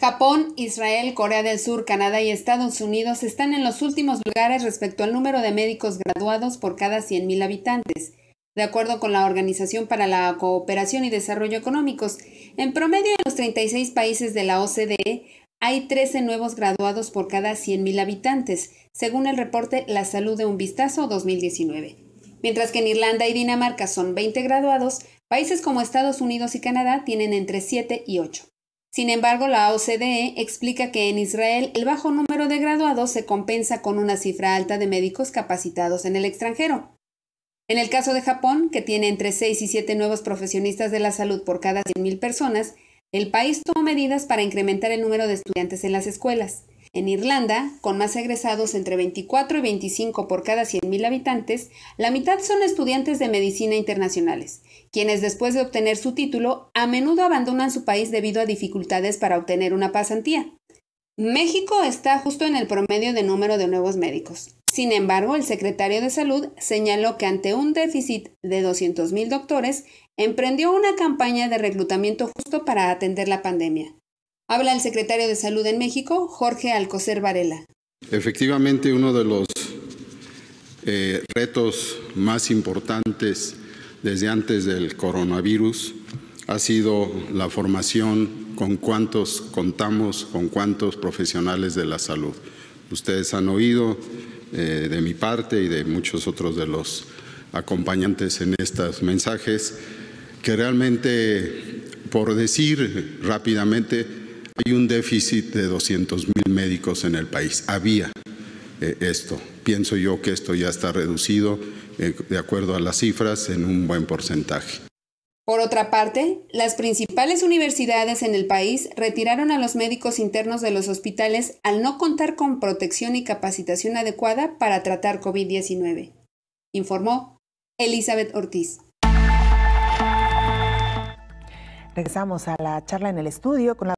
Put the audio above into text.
Japón, Israel, Corea del Sur, Canadá y Estados Unidos están en los últimos lugares respecto al número de médicos graduados por cada 100.000 habitantes, de acuerdo con la Organización para la Cooperación y Desarrollo Económicos. En promedio, en los 36 países de la OCDE hay 13 nuevos graduados por cada 100.000 habitantes, según el reporte La Salud de un Vistazo 2019. Mientras que en Irlanda y Dinamarca son 20 graduados, países como Estados Unidos y Canadá tienen entre 7 y 8. Sin embargo, la OCDE explica que en Israel el bajo número de graduados se compensa con una cifra alta de médicos capacitados en el extranjero. En el caso de Japón, que tiene entre 6 y 7 nuevos profesionistas de la salud por cada 100.000 personas, el país tomó medidas para incrementar el número de estudiantes en las escuelas. En Irlanda, con más egresados entre 24 y 25 por cada 100.000 habitantes, la mitad son estudiantes de medicina internacionales, quienes después de obtener su título a menudo abandonan su país debido a dificultades para obtener una pasantía. México está justo en el promedio de número de nuevos médicos. Sin embargo, el secretario de Salud señaló que ante un déficit de 200.000 doctores, emprendió una campaña de reclutamiento justo para atender la pandemia. Habla el secretario de Salud en México, Jorge Alcocer Varela. Efectivamente, uno de los eh, retos más importantes desde antes del coronavirus ha sido la formación con cuántos contamos, con cuántos profesionales de la salud. Ustedes han oído eh, de mi parte y de muchos otros de los acompañantes en estos mensajes que realmente, por decir rápidamente, hay un déficit de 200 mil médicos en el país. Había eh, esto. Pienso yo que esto ya está reducido, eh, de acuerdo a las cifras, en un buen porcentaje. Por otra parte, las principales universidades en el país retiraron a los médicos internos de los hospitales al no contar con protección y capacitación adecuada para tratar COVID-19, informó Elizabeth Ortiz. Regresamos a la charla en el estudio con la